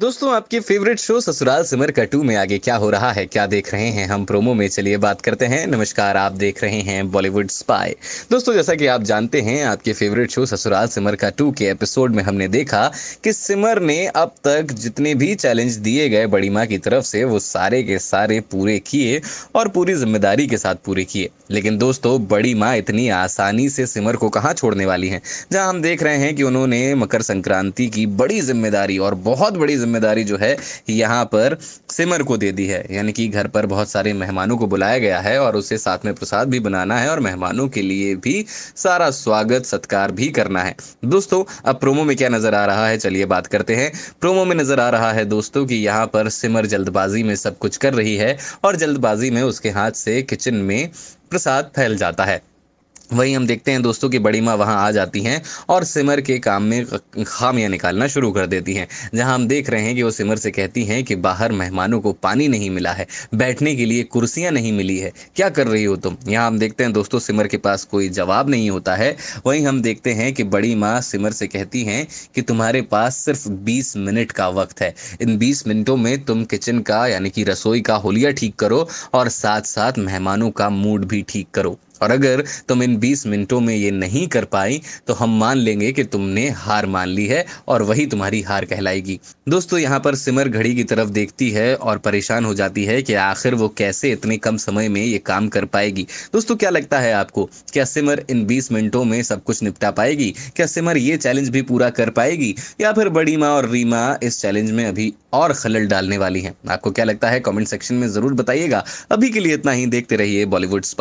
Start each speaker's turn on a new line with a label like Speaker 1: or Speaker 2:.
Speaker 1: दोस्तों आपके favourite show ससुराल सिमर का टू में आगे क्या हो रहा है क्या देख रहे हैं हम प्रोमो में चलिए बात करते हैं नमस्कार आप देख रहे हैं बॉलीवुड स्पाई दोस्तों जैसा कि आप जानते हैं आपके फेवरेट शो ससुराल सिमर का टू के एपिसोड में हमने देखा कि सिमर ने अब तक जितने भी चैलेंज दिए गए बड़ी माँ की तरफ से वो सारे के सारे पूरे किए और पूरी जिम्मेदारी के साथ पूरे किए लेकिन दोस्तों बड़ी माँ इतनी आसानी से सिमर को कहाँ छोड़ने वाली हैं जहाँ हम देख रहे हैं कि उन्होंने मकर संक्रांति की बड़ी जिम्मेदारी और बहुत बड़ी जिम्मेदारी जो है यहाँ पर सिमर को दे दी है यानी कि घर पर बहुत सारे मेहमानों को बुलाया गया है और उसे साथ में प्रसाद भी बनाना है और मेहमानों के लिए भी सारा स्वागत सत्कार भी करना है दोस्तों अब प्रोमो में क्या नजर आ रहा है चलिए बात करते हैं प्रोमो में नजर आ रहा है दोस्तों कि यहाँ पर सिमर जल्दबाजी में सब कुछ कर रही है और जल्दबाजी में उसके हाथ से किचन में प्रसाद फैल जाता है वहीं हम देखते हैं दोस्तों कि बड़ी माँ वहाँ आ जाती हैं और सिमर के काम में खामियाँ निकालना शुरू कर देती हैं जहाँ हम देख रहे हैं कि वो सिमर से कहती हैं कि बाहर मेहमानों को पानी नहीं मिला है बैठने के लिए कुर्सियाँ नहीं मिली है क्या कर रही हो तुम यहाँ हम देखते हैं दोस्तों सिमर के पास कोई जवाब नहीं होता है वहीं हम देखते हैं कि बड़ी माँ सिमर से कहती हैं कि तुम्हारे पास सिर्फ बीस मिनट का वक्त है इन बीस मिनटों में तुम किचन का यानी कि रसोई का होलिया ठीक करो और साथ साथ मेहमानों का मूड भी ठीक करो और अगर तुम इन 20 मिनटों में ये नहीं कर पाई तो हम मान लेंगे कि तुमने हार मान ली है और वही तुम्हारी हार कहलाएगी दोस्तों यहाँ पर सिमर घड़ी की तरफ देखती है और परेशान हो जाती है कि आखिर वो कैसे इतने कम समय में ये काम कर पाएगी दोस्तों क्या लगता है आपको क्या सिमर इन बीस मिनटों में सब कुछ निपटा पाएगी क्या सिमर ये चैलेंज भी पूरा कर पाएगी या फिर बड़ी माँ और रीमा इस चैलेंज में अभी और खलल डालने वाली हैं आपको क्या लगता है कमेंट सेक्शन में ज़रूर बताइएगा अभी के लिए इतना ही देखते रहिए बॉलीवुड